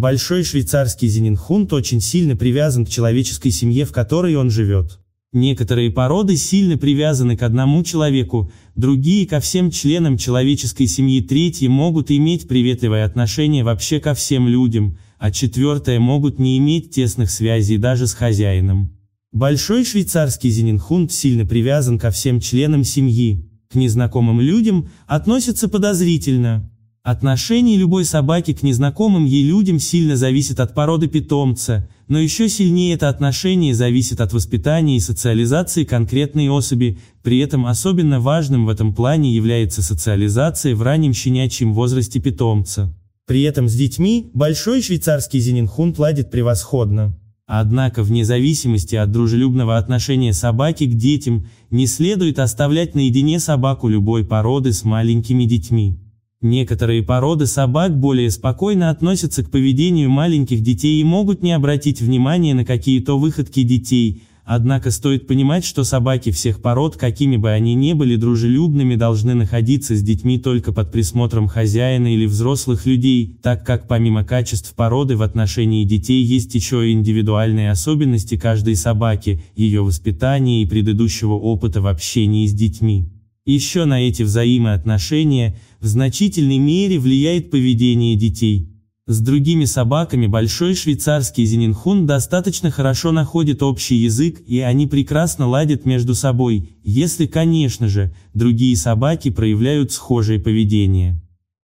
Большой швейцарский зенинхунт очень сильно привязан к человеческой семье, в которой он живет. Некоторые породы сильно привязаны к одному человеку, другие ко всем членам человеческой семьи, третьи могут иметь приветливое отношение вообще ко всем людям, а четвертые могут не иметь тесных связей даже с хозяином. Большой швейцарский зенинхунт сильно привязан ко всем членам семьи, к незнакомым людям относится подозрительно. Отношение любой собаки к незнакомым ей людям сильно зависит от породы питомца, но еще сильнее это отношение зависит от воспитания и социализации конкретной особи, при этом особенно важным в этом плане является социализация в раннем щенячьем возрасте питомца. При этом с детьми большой швейцарский зенинхун ладит превосходно. Однако, вне зависимости от дружелюбного отношения собаки к детям, не следует оставлять наедине собаку любой породы с маленькими детьми. Некоторые породы собак более спокойно относятся к поведению маленьких детей и могут не обратить внимания на какие-то выходки детей, однако стоит понимать, что собаки всех пород, какими бы они ни были дружелюбными, должны находиться с детьми только под присмотром хозяина или взрослых людей, так как помимо качеств породы в отношении детей есть еще и индивидуальные особенности каждой собаки, ее воспитания и предыдущего опыта в общении с детьми. Еще на эти взаимоотношения в значительной мере влияет поведение детей. С другими собаками большой швейцарский зенинхун достаточно хорошо находит общий язык и они прекрасно ладят между собой, если, конечно же, другие собаки проявляют схожее поведение.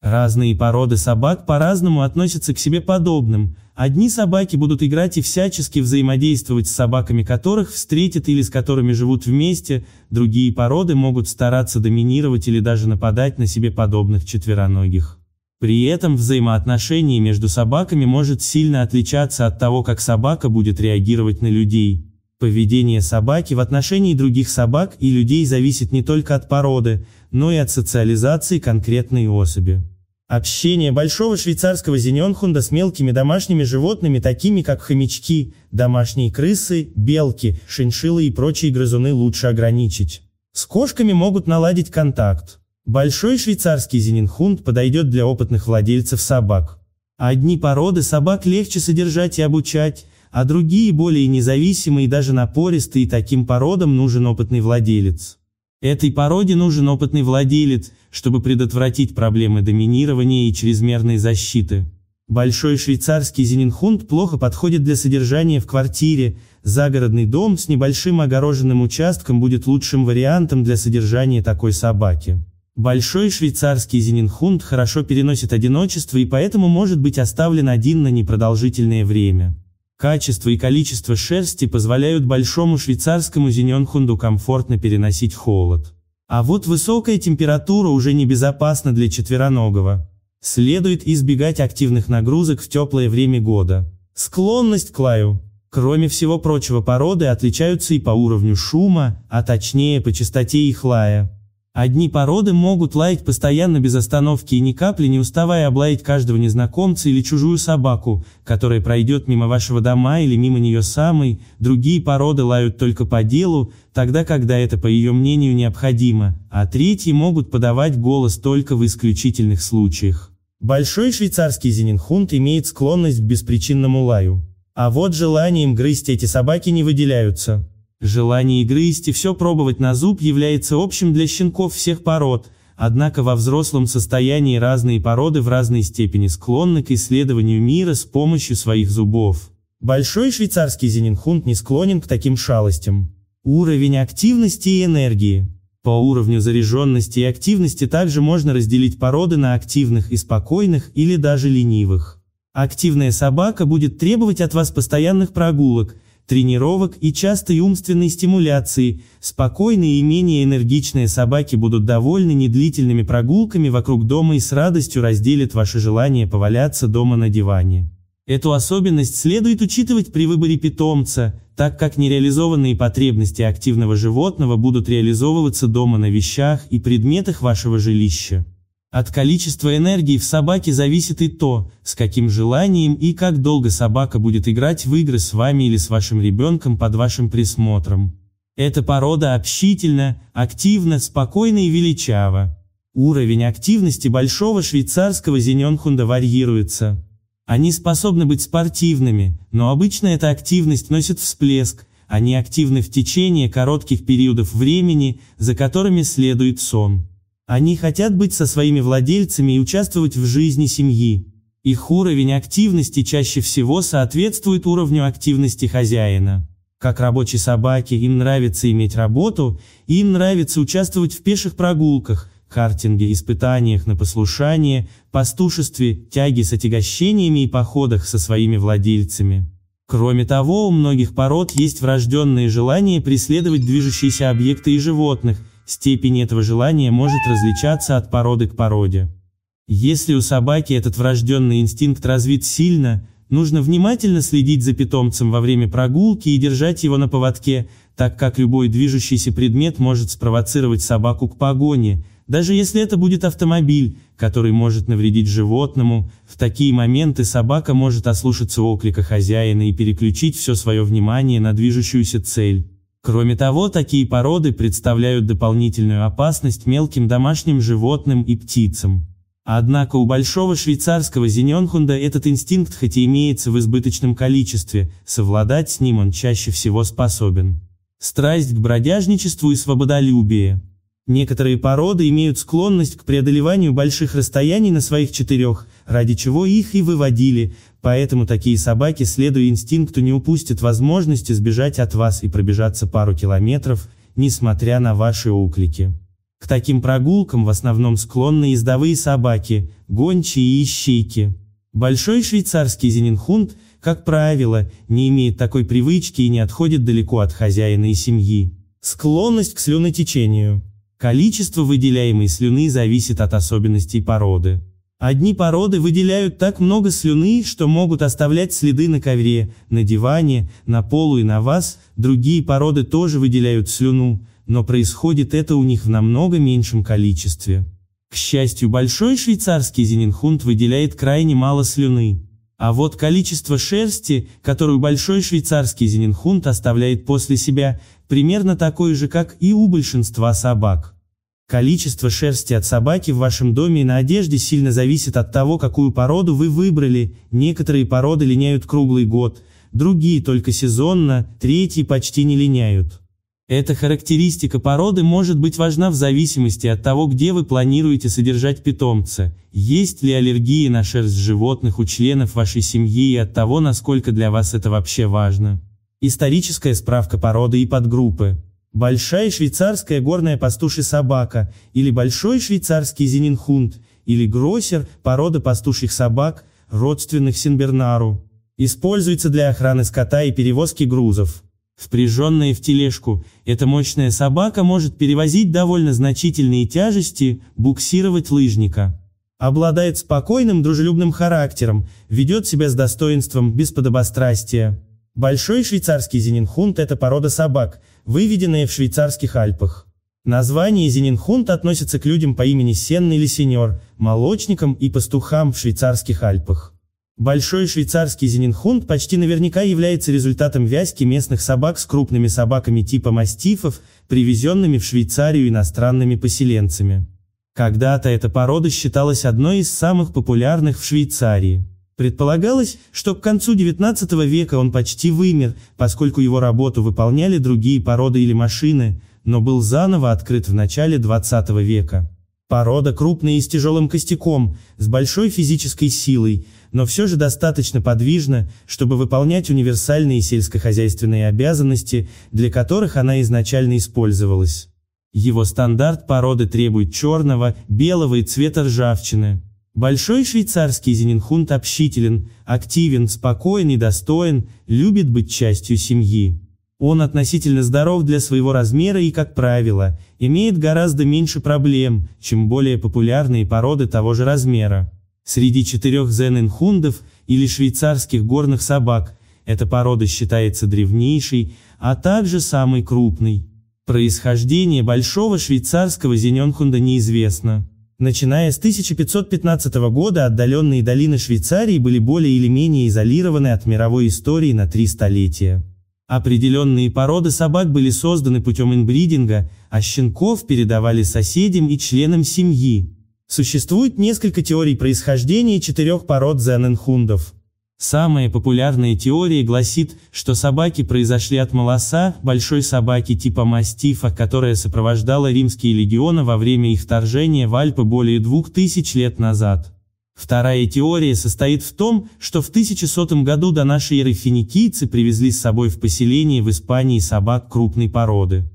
Разные породы собак по-разному относятся к себе подобным – Одни собаки будут играть и всячески взаимодействовать с собаками которых встретят или с которыми живут вместе, другие породы могут стараться доминировать или даже нападать на себе подобных четвероногих. При этом взаимоотношение между собаками может сильно отличаться от того, как собака будет реагировать на людей. Поведение собаки в отношении других собак и людей зависит не только от породы, но и от социализации конкретной особи. Общение большого швейцарского зененхунда с мелкими домашними животными, такими как хомячки, домашние крысы, белки, шиншиллы и прочие грызуны лучше ограничить. С кошками могут наладить контакт. Большой швейцарский зененхунд подойдет для опытных владельцев собак. Одни породы собак легче содержать и обучать, а другие более независимые и даже напористые таким породам нужен опытный владелец. Этой породе нужен опытный владелец, чтобы предотвратить проблемы доминирования и чрезмерной защиты. Большой швейцарский зенинхунд плохо подходит для содержания в квартире, загородный дом с небольшим огороженным участком будет лучшим вариантом для содержания такой собаки. Большой швейцарский зенинхунд хорошо переносит одиночество и поэтому может быть оставлен один на непродолжительное время. Качество и количество шерсти позволяют большому швейцарскому зененхунду комфортно переносить холод. А вот высокая температура уже небезопасна для четвероногого. Следует избегать активных нагрузок в теплое время года. Склонность к лаю. Кроме всего прочего породы отличаются и по уровню шума, а точнее по частоте их лая. Одни породы могут лаять постоянно без остановки и ни капли не уставая облаять каждого незнакомца или чужую собаку, которая пройдет мимо вашего дома или мимо нее самой, другие породы лают только по делу, тогда когда это по ее мнению необходимо, а третьи могут подавать голос только в исключительных случаях. Большой швейцарский зенинхунд имеет склонность к беспричинному лаю. А вот желанием грызть эти собаки не выделяются. Желание игры игрыисти все пробовать на зуб является общим для щенков всех пород, однако во взрослом состоянии разные породы в разной степени склонны к исследованию мира с помощью своих зубов. Большой швейцарский зенинхунд не склонен к таким шалостям. Уровень активности и энергии. По уровню заряженности и активности также можно разделить породы на активных и спокойных или даже ленивых. Активная собака будет требовать от вас постоянных прогулок – тренировок и частой умственной стимуляции, спокойные и менее энергичные собаки будут довольны недлительными прогулками вокруг дома и с радостью разделят ваше желание поваляться дома на диване. Эту особенность следует учитывать при выборе питомца, так как нереализованные потребности активного животного будут реализовываться дома на вещах и предметах вашего жилища. От количества энергии в собаке зависит и то, с каким желанием и как долго собака будет играть в игры с вами или с вашим ребенком под вашим присмотром. Эта порода общительна, активна, спокойна и величава. Уровень активности большого швейцарского зененхунда варьируется. Они способны быть спортивными, но обычно эта активность носит всплеск, они активны в течение коротких периодов времени, за которыми следует сон. Они хотят быть со своими владельцами и участвовать в жизни семьи. Их уровень активности чаще всего соответствует уровню активности хозяина. Как рабочие собаки, им нравится иметь работу, им нравится участвовать в пеших прогулках, картинге, испытаниях на послушание, пастушестве, тяге с отягощениями и походах со своими владельцами. Кроме того, у многих пород есть врожденные желания преследовать движущиеся объекты и животных, Степень этого желания может различаться от породы к породе. Если у собаки этот врожденный инстинкт развит сильно, нужно внимательно следить за питомцем во время прогулки и держать его на поводке, так как любой движущийся предмет может спровоцировать собаку к погоне, даже если это будет автомобиль, который может навредить животному, в такие моменты собака может ослушаться оклика хозяина и переключить все свое внимание на движущуюся цель. Кроме того, такие породы представляют дополнительную опасность мелким домашним животным и птицам. Однако у большого швейцарского зененхунда этот инстинкт хоть и имеется в избыточном количестве, совладать с ним он чаще всего способен. Страсть к бродяжничеству и свободолюбие. Некоторые породы имеют склонность к преодолеванию больших расстояний на своих четырех, ради чего их и выводили, поэтому такие собаки, следуя инстинкту, не упустят возможности сбежать от вас и пробежаться пару километров, несмотря на ваши уклики. К таким прогулкам в основном склонны ездовые собаки, гончие и ищейки. Большой швейцарский зенинхунд, как правило, не имеет такой привычки и не отходит далеко от хозяина и семьи. Склонность к слюнотечению. Количество выделяемой слюны зависит от особенностей породы. Одни породы выделяют так много слюны, что могут оставлять следы на ковре, на диване, на полу и на вас, другие породы тоже выделяют слюну, но происходит это у них в намного меньшем количестве. К счастью, большой швейцарский зенинхунд выделяет крайне мало слюны. А вот количество шерсти, которую большой швейцарский зенинхунд оставляет после себя, примерно такое же, как и у большинства собак. Количество шерсти от собаки в вашем доме и на одежде сильно зависит от того, какую породу вы выбрали, некоторые породы линяют круглый год, другие только сезонно, третьи почти не линяют. Эта характеристика породы может быть важна в зависимости от того, где вы планируете содержать питомца, есть ли аллергии на шерсть животных у членов вашей семьи и от того, насколько для вас это вообще важно. Историческая справка породы и подгруппы. Большая швейцарская горная пастушья собака, или большой швейцарский зенинхунд, или гроссер, порода пастушьих собак, родственных синбернару. Используется для охраны скота и перевозки грузов. Впряженная в тележку, эта мощная собака может перевозить довольно значительные тяжести, буксировать лыжника. Обладает спокойным дружелюбным характером, ведет себя с достоинством, без подобострастия. Большой швейцарский зенинхунд – это порода собак, выведенная в швейцарских Альпах. Название зенинхунд относится к людям по имени Сен или Сеньор, молочникам и пастухам в швейцарских Альпах. Большой швейцарский зенинхунд почти наверняка является результатом вязки местных собак с крупными собаками типа мастифов, привезенными в Швейцарию иностранными поселенцами. Когда-то эта порода считалась одной из самых популярных в Швейцарии. Предполагалось, что к концу XIX века он почти вымер, поскольку его работу выполняли другие породы или машины, но был заново открыт в начале XX века. Порода крупная и с тяжелым костяком, с большой физической силой, но все же достаточно подвижна, чтобы выполнять универсальные сельскохозяйственные обязанности, для которых она изначально использовалась. Его стандарт породы требует черного, белого и цвета ржавчины. Большой швейцарский зенинхунд общителен, активен, спокоен и достоин, любит быть частью семьи. Он относительно здоров для своего размера и, как правило, имеет гораздо меньше проблем, чем более популярные породы того же размера. Среди четырех зененхундов или швейцарских горных собак, эта порода считается древнейшей, а также самой крупной. Происхождение большого швейцарского зененхунда неизвестно. Начиная с 1515 года отдаленные долины Швейцарии были более или менее изолированы от мировой истории на три столетия. Определенные породы собак были созданы путем инбридинга, а щенков передавали соседям и членам семьи. Существует несколько теорий происхождения четырех пород зененхундов. Самая популярная теория гласит, что собаки произошли от малоса, большой собаки типа мастифа, которая сопровождала римские легионы во время их вторжения в Альпы более двух тысяч лет назад. Вторая теория состоит в том, что в 1100 году до нашей эры финикийцы привезли с собой в поселение в Испании собак крупной породы.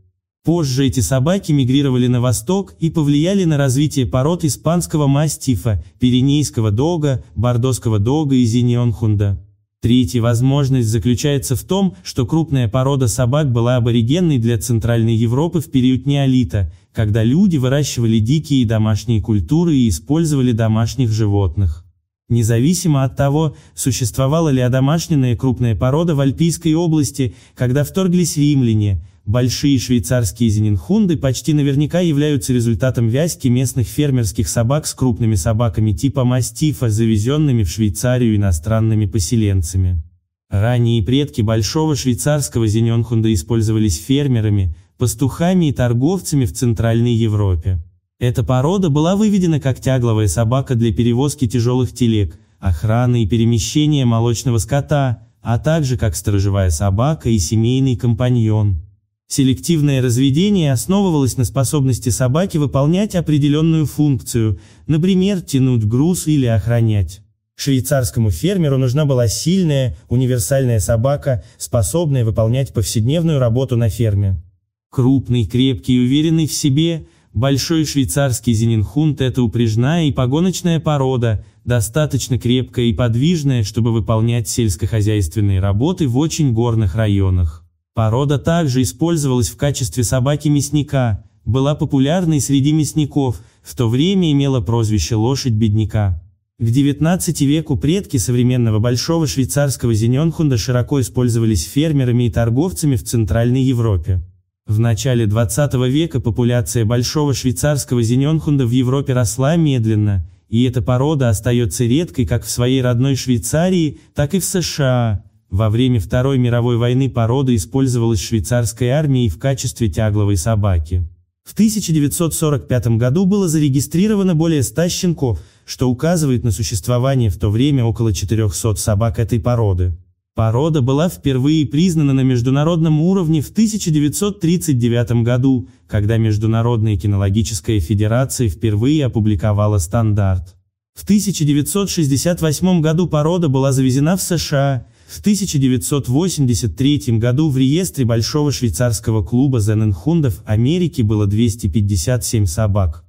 Позже эти собаки мигрировали на восток и повлияли на развитие пород испанского мастифа, пиренейского дога, бордоского дога и зенеонхунда. Третья возможность заключается в том, что крупная порода собак была аборигенной для Центральной Европы в период неолита, когда люди выращивали дикие и домашние культуры и использовали домашних животных. Независимо от того, существовала ли одомашненная крупная порода в Альпийской области, когда вторглись римляне, Большие швейцарские зенинхунды почти наверняка являются результатом вязки местных фермерских собак с крупными собаками типа мастифа, завезенными в Швейцарию иностранными поселенцами. Ранние предки большого швейцарского зенинхунда использовались фермерами, пастухами и торговцами в Центральной Европе. Эта порода была выведена как тягловая собака для перевозки тяжелых телег, охраны и перемещения молочного скота, а также как сторожевая собака и семейный компаньон. Селективное разведение основывалось на способности собаки выполнять определенную функцию, например, тянуть груз или охранять. Швейцарскому фермеру нужна была сильная, универсальная собака, способная выполнять повседневную работу на ферме. Крупный, крепкий и уверенный в себе, большой швейцарский зенинхунд – это упряжная и погоночная порода, достаточно крепкая и подвижная, чтобы выполнять сельскохозяйственные работы в очень горных районах. Порода также использовалась в качестве собаки-мясника, была популярной среди мясников, в то время имела прозвище «лошадь бедняка». К XIX веку предки современного большого швейцарского зененхунда широко использовались фермерами и торговцами в Центральной Европе. В начале XX века популяция большого швейцарского зененхунда в Европе росла медленно, и эта порода остается редкой как в своей родной Швейцарии, так и в США, во время Второй мировой войны порода использовалась швейцарской армией в качестве тягловой собаки. В 1945 году было зарегистрировано более 100 щенков, что указывает на существование в то время около 400 собак этой породы. Порода была впервые признана на международном уровне в 1939 году, когда Международная кинологическая федерация впервые опубликовала стандарт. В 1968 году порода была завезена в США, в 1983 году в реестре Большого швейцарского клуба Зененхундов Америки было 257 собак.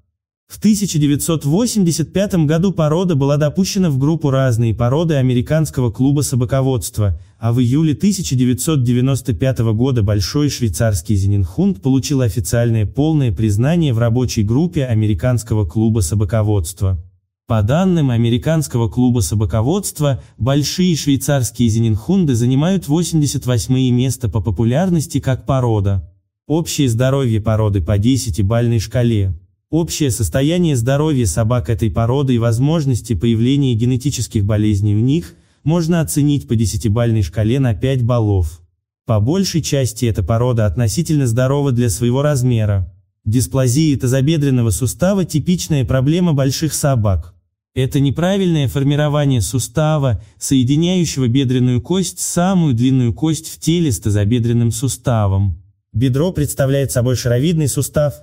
В 1985 году порода была допущена в группу «Разные породы» Американского клуба собаководства, а в июле 1995 года Большой швейцарский Зененхунд получил официальное полное признание в рабочей группе Американского клуба собаководства. По данным американского клуба собаководства, большие швейцарские зенинхунды занимают 88 место по популярности как порода. Общее здоровье породы по 10-бальной шкале. Общее состояние здоровья собак этой породы и возможности появления генетических болезней в них можно оценить по 10-бальной шкале на 5 баллов. По большей части эта порода относительно здорова для своего размера. Дисплазия тазобедренного сустава – типичная проблема больших собак. Это неправильное формирование сустава, соединяющего бедренную кость с самую длинную кость в теле с тазобедренным суставом. Бедро представляет собой шаровидный сустав,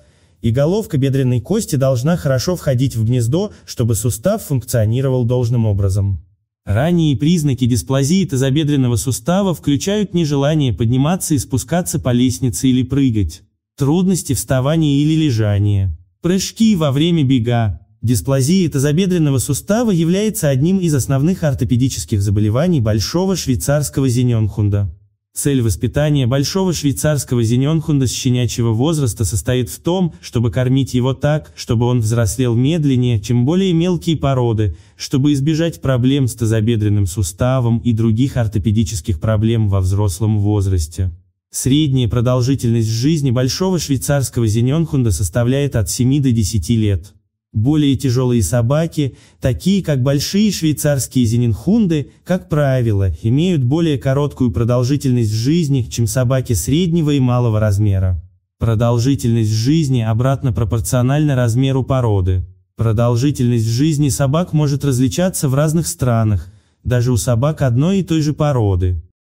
и головка бедренной кости должна хорошо входить в гнездо, чтобы сустав функционировал должным образом. Ранние признаки дисплазии тазобедренного сустава включают нежелание подниматься и спускаться по лестнице или прыгать, трудности вставания или лежания, прыжки во время бега, Дисплазия тазобедренного сустава является одним из основных ортопедических заболеваний большого швейцарского зененхунда. Цель воспитания большого швейцарского зененхунда с щенячьего возраста состоит в том, чтобы кормить его так, чтобы он взрослел медленнее, чем более мелкие породы, чтобы избежать проблем с тазобедренным суставом и других ортопедических проблем во взрослом возрасте. Средняя продолжительность жизни большого швейцарского зененхунда составляет от 7 до 10 лет. Более тяжелые собаки, такие как большие швейцарские зенинхунды, как правило, имеют более короткую продолжительность жизни, чем собаки среднего и малого размера. Продолжительность жизни обратно пропорциональна размеру породы. Продолжительность жизни собак может различаться в разных странах, даже у собак одной и той же породы.